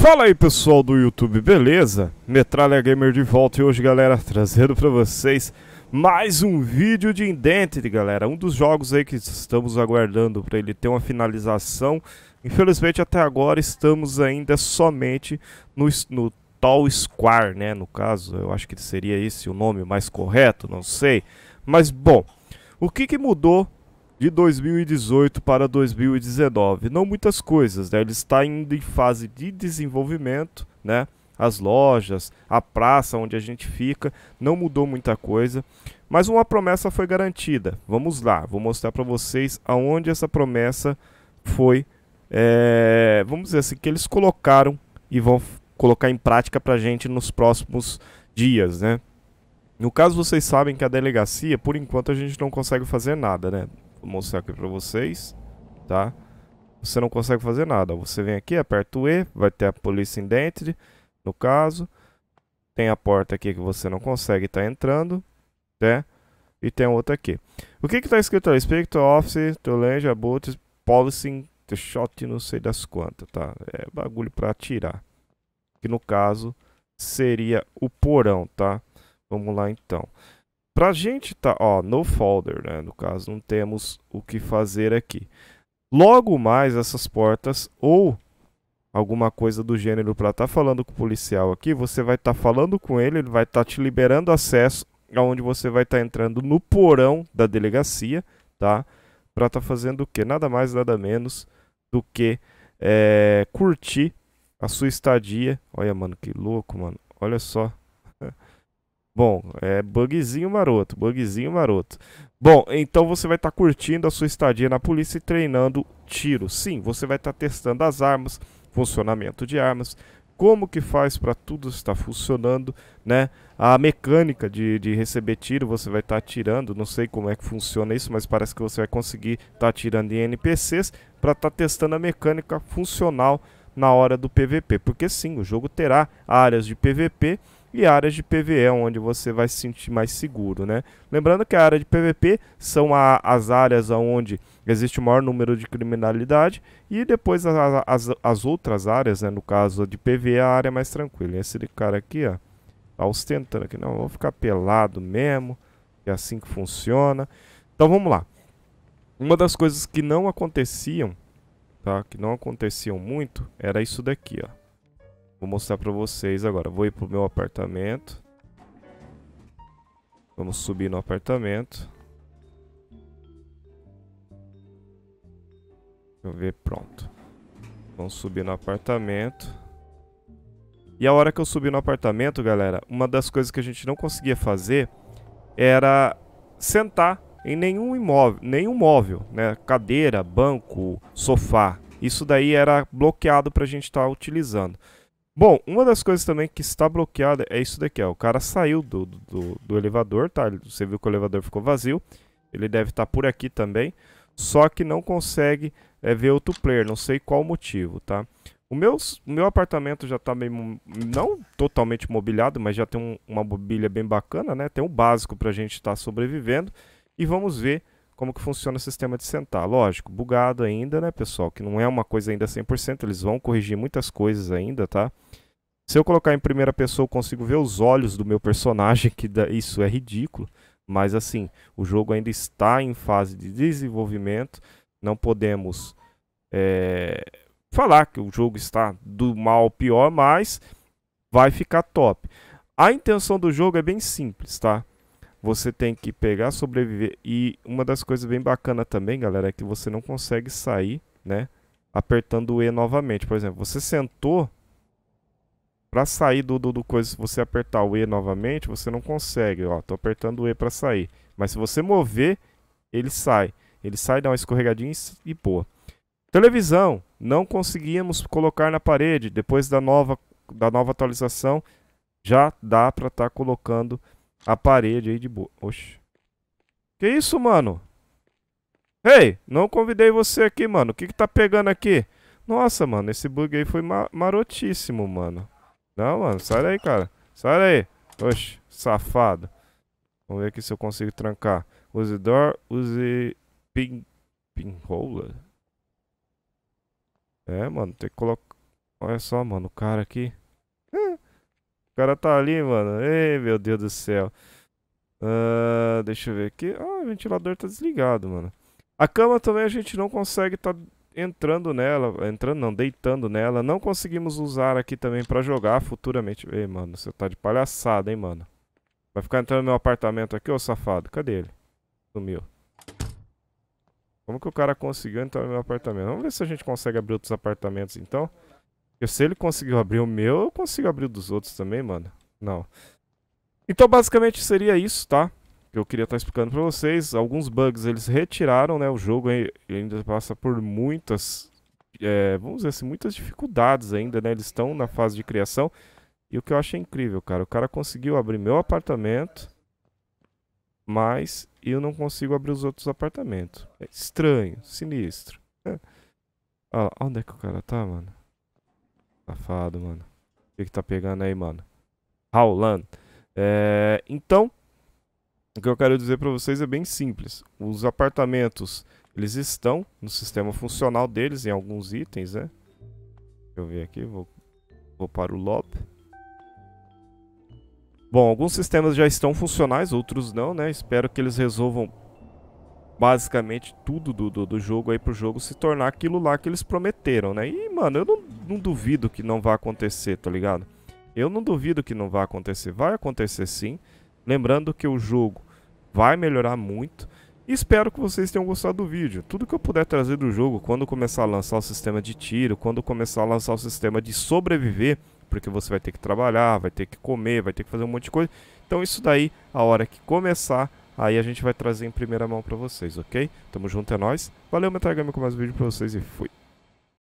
Fala aí pessoal do YouTube, beleza? Metralha Gamer de volta e hoje galera trazendo para vocês mais um vídeo de Indented galera Um dos jogos aí que estamos aguardando para ele ter uma finalização Infelizmente até agora estamos ainda somente no, no Square né, no caso Eu acho que seria esse o nome mais correto, não sei Mas bom, o que, que mudou de 2018 para 2019. Não muitas coisas, né? Ele está ainda em fase de desenvolvimento, né? As lojas, a praça onde a gente fica, não mudou muita coisa, mas uma promessa foi garantida. Vamos lá, vou mostrar para vocês aonde essa promessa foi, é, vamos dizer assim, que eles colocaram e vão colocar em prática para a gente nos próximos dias, né? No caso, vocês sabem que a delegacia, por enquanto, a gente não consegue fazer nada, né? Vou mostrar aqui para vocês, tá? Você não consegue fazer nada. Você vem aqui, aperta o E, vai ter a polícia Identity, no caso. Tem a porta aqui que você não consegue estar tá entrando, né? E tem outra aqui. O que que tá escrito ali? Spectre Office, Tolange, Abut, Policy, Shot, não sei das quantas, tá? É bagulho para atirar. Que no caso seria o porão, tá? Vamos lá então. Pra gente tá, ó, no folder, né? No caso, não temos o que fazer aqui. Logo mais essas portas ou alguma coisa do gênero para estar tá falando com o policial aqui, você vai estar tá falando com ele, ele vai estar tá te liberando acesso aonde você vai estar tá entrando no porão da delegacia, tá? Para estar tá fazendo o quê? Nada mais, nada menos do que é, curtir a sua estadia. Olha, mano, que louco, mano. Olha só Bom, é bugzinho maroto, bugzinho maroto. Bom, então você vai estar tá curtindo a sua estadia na polícia e treinando tiro. Sim, você vai estar tá testando as armas, funcionamento de armas, como que faz para tudo estar funcionando, né? A mecânica de, de receber tiro, você vai estar tá atirando, não sei como é que funciona isso, mas parece que você vai conseguir estar tá atirando em NPCs para estar tá testando a mecânica funcional na hora do PVP, porque sim, o jogo terá áreas de PVP e áreas de PVE, onde você vai se sentir mais seguro, né? Lembrando que a área de PVP são a, as áreas onde existe o maior número de criminalidade e depois as, as, as outras áreas, né? No caso de PVE, a área mais tranquila. esse cara aqui, ó, tá ostentando aqui, não, vou ficar pelado mesmo, é assim que funciona. Então vamos lá. Uma das coisas que não aconteciam, tá? Que não aconteciam muito, era isso daqui, ó. Vou mostrar pra vocês agora. Vou ir pro meu apartamento. Vamos subir no apartamento. Deixa eu ver, pronto. Vamos subir no apartamento. E a hora que eu subi no apartamento, galera, uma das coisas que a gente não conseguia fazer era sentar em nenhum imóvel, nenhum móvel, né? Cadeira, banco, sofá. Isso daí era bloqueado para a gente estar tá utilizando. Bom, uma das coisas também que está bloqueada é isso daqui, ó. O cara saiu do, do, do elevador, tá? Você viu que o elevador ficou vazio. Ele deve estar tá por aqui também. Só que não consegue é, ver outro player, não sei qual motivo, tá? O meu, o meu apartamento já tá meio, não totalmente mobiliado, mas já tem um, uma mobília bem bacana, né? Tem um básico pra gente estar tá sobrevivendo. E vamos ver como que funciona o sistema de sentar. Lógico, bugado ainda, né, pessoal? Que não é uma coisa ainda 100%, eles vão corrigir muitas coisas ainda, tá? Se eu colocar em primeira pessoa, eu consigo ver os olhos do meu personagem, que dá... isso é ridículo. Mas assim, o jogo ainda está em fase de desenvolvimento, não podemos é... falar que o jogo está do mal ao pior, mas vai ficar top. A intenção do jogo é bem simples, tá? você tem que pegar, sobreviver. E uma das coisas bem bacana também, galera, é que você não consegue sair, né? Apertando o E novamente. Por exemplo, você sentou. Pra sair do, do, do coisa, se você apertar o E novamente, você não consegue. Ó, tô apertando o E pra sair. Mas se você mover, ele sai. Ele sai, dá uma escorregadinha e pô. Televisão. Não conseguíamos colocar na parede. Depois da nova, da nova atualização, já dá pra estar tá colocando a parede aí de boa. Oxe. Que isso, mano? Ei, hey, não convidei você aqui, mano. O que que tá pegando aqui? Nossa, mano, esse bug aí foi marotíssimo, mano. Não, mano, sai daí, cara. Sai daí. Oxe, safado. Vamos ver aqui se eu consigo trancar. Use door, use pin, pinhola. É, mano, tem que colocar... Olha só, mano, o cara aqui cara tá ali, mano. Ei, meu Deus do céu. Uh, deixa eu ver aqui. Ah, o ventilador tá desligado, mano. A cama também a gente não consegue tá entrando nela. Entrando não, deitando nela. Não conseguimos usar aqui também pra jogar futuramente. Ei, mano, você tá de palhaçada, hein, mano. Vai ficar entrando no meu apartamento aqui, ô safado. Cadê ele? Sumiu. Como que o cara conseguiu entrar no meu apartamento? Vamos ver se a gente consegue abrir outros apartamentos, então. Eu se ele conseguiu abrir o meu, eu consigo abrir o dos outros também, mano. Não. Então basicamente seria isso, tá? Que eu queria estar tá explicando pra vocês. Alguns bugs eles retiraram, né? O jogo ainda passa por muitas... É, vamos dizer assim, muitas dificuldades ainda, né? Eles estão na fase de criação. E o que eu achei incrível, cara. O cara conseguiu abrir meu apartamento. Mas eu não consigo abrir os outros apartamentos. É estranho, sinistro. É. Olha lá, onde é que o cara tá, mano? Safado, mano. O que, que tá pegando aí, mano? Howlan. É, então, o que eu quero dizer para vocês é bem simples. Os apartamentos, eles estão no sistema funcional deles, em alguns itens, né? Deixa eu ver aqui, vou, vou para o LOP. Bom, alguns sistemas já estão funcionais, outros não, né? Espero que eles resolvam basicamente tudo do, do, do, jogo aí pro jogo se tornar aquilo lá que eles prometeram, né? E, mano, eu não, não duvido que não vai acontecer, tá ligado? Eu não duvido que não vai acontecer. Vai acontecer sim. Lembrando que o jogo vai melhorar muito. Espero que vocês tenham gostado do vídeo. Tudo que eu puder trazer do jogo, quando começar a lançar o sistema de tiro, quando começar a lançar o sistema de sobreviver, porque você vai ter que trabalhar, vai ter que comer, vai ter que fazer um monte de coisa. Então isso daí, a hora que começar, Aí a gente vai trazer em primeira mão para vocês, ok? Tamo junto, é nóis. Valeu, Metagame, com mais um vídeo para vocês e fui.